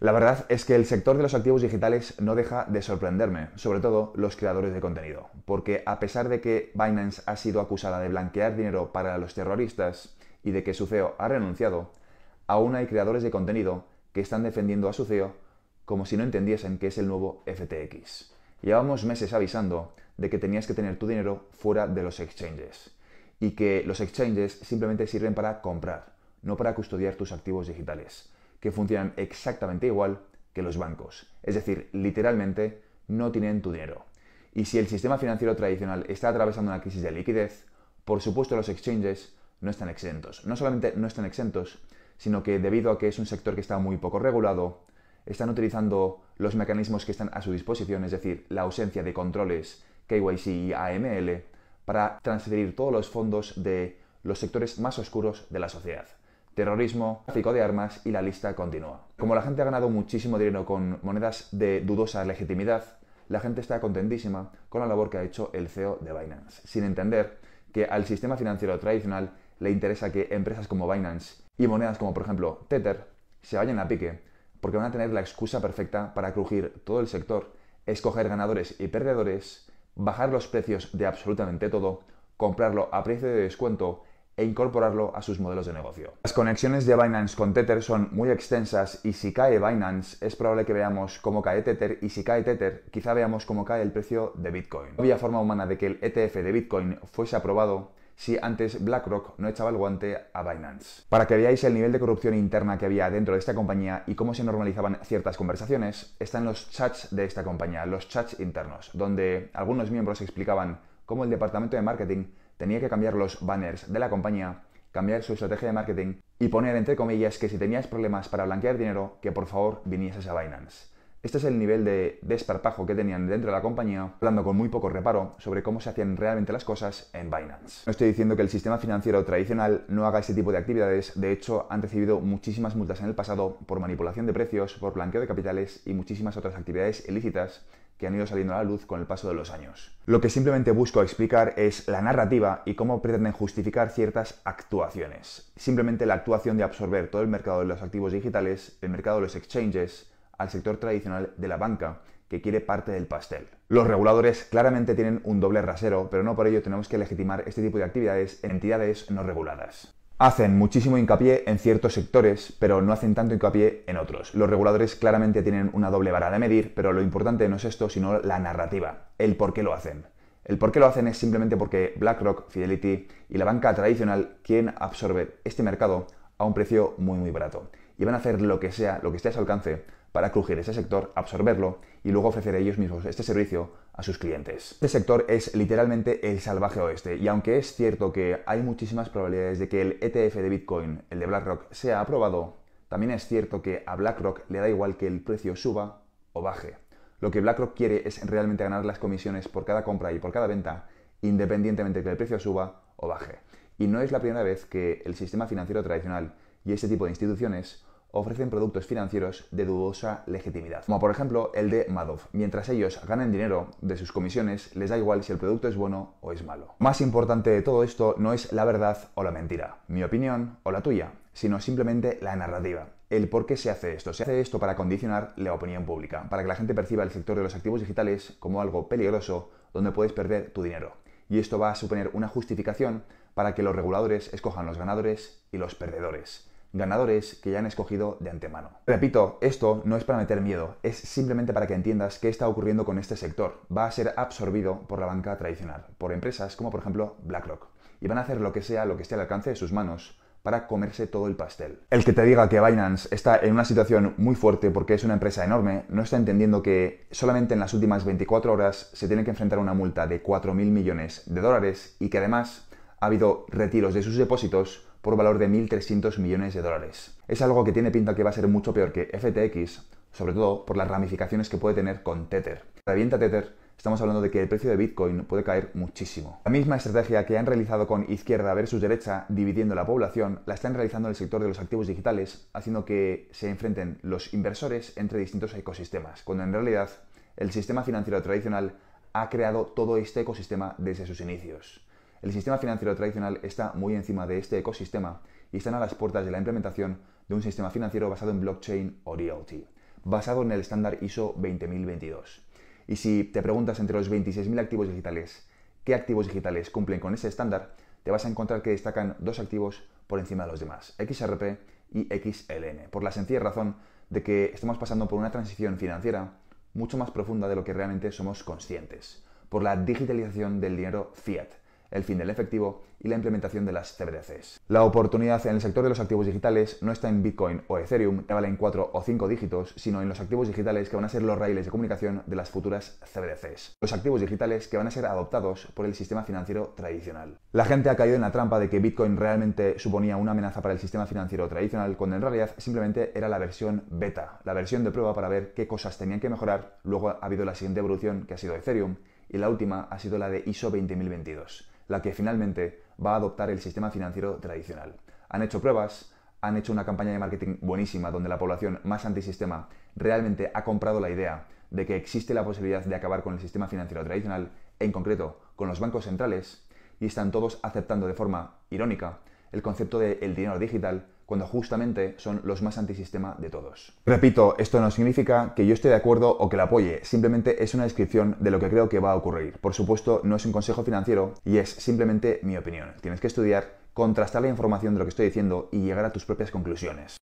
La verdad es que el sector de los activos digitales no deja de sorprenderme, sobre todo los creadores de contenido, porque a pesar de que Binance ha sido acusada de blanquear dinero para los terroristas y de que su CEO ha renunciado, aún hay creadores de contenido que están defendiendo a su CEO como si no entendiesen que es el nuevo FTX. Llevamos meses avisando de que tenías que tener tu dinero fuera de los exchanges y que los exchanges simplemente sirven para comprar, no para custodiar tus activos digitales que funcionan exactamente igual que los bancos. Es decir, literalmente no tienen tu dinero. Y si el sistema financiero tradicional está atravesando una crisis de liquidez, por supuesto los exchanges no están exentos. No solamente no están exentos, sino que debido a que es un sector que está muy poco regulado, están utilizando los mecanismos que están a su disposición, es decir, la ausencia de controles KYC y AML, para transferir todos los fondos de los sectores más oscuros de la sociedad terrorismo, tráfico de armas y la lista continúa. Como la gente ha ganado muchísimo dinero con monedas de dudosa legitimidad, la gente está contentísima con la labor que ha hecho el CEO de Binance, sin entender que al sistema financiero tradicional le interesa que empresas como Binance y monedas como por ejemplo Tether se vayan a pique, porque van a tener la excusa perfecta para crujir todo el sector, escoger ganadores y perdedores, bajar los precios de absolutamente todo, comprarlo a precio de descuento e incorporarlo a sus modelos de negocio. Las conexiones de Binance con Tether son muy extensas y si cae Binance es probable que veamos cómo cae Tether y si cae Tether quizá veamos cómo cae el precio de Bitcoin. No había forma humana de que el ETF de Bitcoin fuese aprobado si antes BlackRock no echaba el guante a Binance. Para que veáis el nivel de corrupción interna que había dentro de esta compañía y cómo se normalizaban ciertas conversaciones, están los chats de esta compañía, los chats internos, donde algunos miembros explicaban cómo el departamento de marketing tenía que cambiar los banners de la compañía, cambiar su estrategia de marketing y poner entre comillas que si tenías problemas para blanquear dinero, que por favor vinieses a Binance. Este es el nivel de desparpajo que tenían dentro de la compañía, hablando con muy poco reparo sobre cómo se hacían realmente las cosas en Binance. No estoy diciendo que el sistema financiero tradicional no haga ese tipo de actividades, de hecho han recibido muchísimas multas en el pasado por manipulación de precios, por blanqueo de capitales y muchísimas otras actividades ilícitas que han ido saliendo a la luz con el paso de los años. Lo que simplemente busco explicar es la narrativa y cómo pretenden justificar ciertas actuaciones. Simplemente la actuación de absorber todo el mercado de los activos digitales, el mercado de los exchanges, al sector tradicional de la banca, que quiere parte del pastel. Los reguladores claramente tienen un doble rasero, pero no por ello tenemos que legitimar este tipo de actividades en entidades no reguladas. Hacen muchísimo hincapié en ciertos sectores, pero no hacen tanto hincapié en otros. Los reguladores claramente tienen una doble vara de medir, pero lo importante no es esto, sino la narrativa, el por qué lo hacen. El por qué lo hacen es simplemente porque BlackRock, Fidelity y la banca tradicional quieren absorber este mercado a un precio muy muy barato. Y van a hacer lo que sea, lo que esté a su alcance, para crujir ese sector, absorberlo y luego ofrecer ellos mismos este servicio a sus clientes. Este sector es literalmente el salvaje oeste y aunque es cierto que hay muchísimas probabilidades de que el ETF de Bitcoin, el de BlackRock, sea aprobado, también es cierto que a BlackRock le da igual que el precio suba o baje. Lo que BlackRock quiere es realmente ganar las comisiones por cada compra y por cada venta, independientemente de que el precio suba o baje. Y no es la primera vez que el sistema financiero tradicional y este tipo de instituciones ofrecen productos financieros de dudosa legitimidad, como por ejemplo el de Madoff. Mientras ellos ganen dinero de sus comisiones, les da igual si el producto es bueno o es malo. Más importante de todo esto no es la verdad o la mentira, mi opinión o la tuya, sino simplemente la narrativa. El por qué se hace esto. Se hace esto para condicionar la opinión pública, para que la gente perciba el sector de los activos digitales como algo peligroso donde puedes perder tu dinero. Y esto va a suponer una justificación para que los reguladores escojan los ganadores y los perdedores ganadores que ya han escogido de antemano. Repito, esto no es para meter miedo, es simplemente para que entiendas qué está ocurriendo con este sector. Va a ser absorbido por la banca tradicional, por empresas como por ejemplo BlackRock, y van a hacer lo que sea, lo que esté al alcance de sus manos para comerse todo el pastel. El que te diga que Binance está en una situación muy fuerte porque es una empresa enorme, no está entendiendo que solamente en las últimas 24 horas se tiene que enfrentar a una multa de 4.000 millones de dólares y que además ha habido retiros de sus depósitos por valor de 1.300 millones de dólares. Es algo que tiene pinta que va a ser mucho peor que FTX, sobre todo por las ramificaciones que puede tener con Tether. Revienta Tether, estamos hablando de que el precio de Bitcoin puede caer muchísimo. La misma estrategia que han realizado con izquierda versus derecha, dividiendo la población, la están realizando en el sector de los activos digitales, haciendo que se enfrenten los inversores entre distintos ecosistemas, cuando en realidad el sistema financiero tradicional ha creado todo este ecosistema desde sus inicios. El sistema financiero tradicional está muy encima de este ecosistema y están a las puertas de la implementación de un sistema financiero basado en blockchain o DLT, basado en el estándar ISO 20022. Y si te preguntas entre los 26.000 activos digitales qué activos digitales cumplen con ese estándar, te vas a encontrar que destacan dos activos por encima de los demás, XRP y XLN, por la sencilla razón de que estamos pasando por una transición financiera mucho más profunda de lo que realmente somos conscientes, por la digitalización del dinero fiat, el fin del efectivo y la implementación de las CBDCs. La oportunidad en el sector de los activos digitales no está en Bitcoin o Ethereum, que valen 4 o 5 dígitos, sino en los activos digitales que van a ser los raíles de comunicación de las futuras CBDCs. Los activos digitales que van a ser adoptados por el sistema financiero tradicional. La gente ha caído en la trampa de que Bitcoin realmente suponía una amenaza para el sistema financiero tradicional, cuando en realidad simplemente era la versión beta, la versión de prueba para ver qué cosas tenían que mejorar. Luego ha habido la siguiente evolución, que ha sido Ethereum, y la última ha sido la de ISO 20022 la que finalmente va a adoptar el sistema financiero tradicional. Han hecho pruebas, han hecho una campaña de marketing buenísima donde la población más antisistema realmente ha comprado la idea de que existe la posibilidad de acabar con el sistema financiero tradicional, en concreto con los bancos centrales, y están todos aceptando de forma irónica el concepto de el dinero digital cuando justamente son los más antisistema de todos. Repito, esto no significa que yo esté de acuerdo o que la apoye, simplemente es una descripción de lo que creo que va a ocurrir. Por supuesto, no es un consejo financiero y es simplemente mi opinión. Tienes que estudiar, contrastar la información de lo que estoy diciendo y llegar a tus propias conclusiones.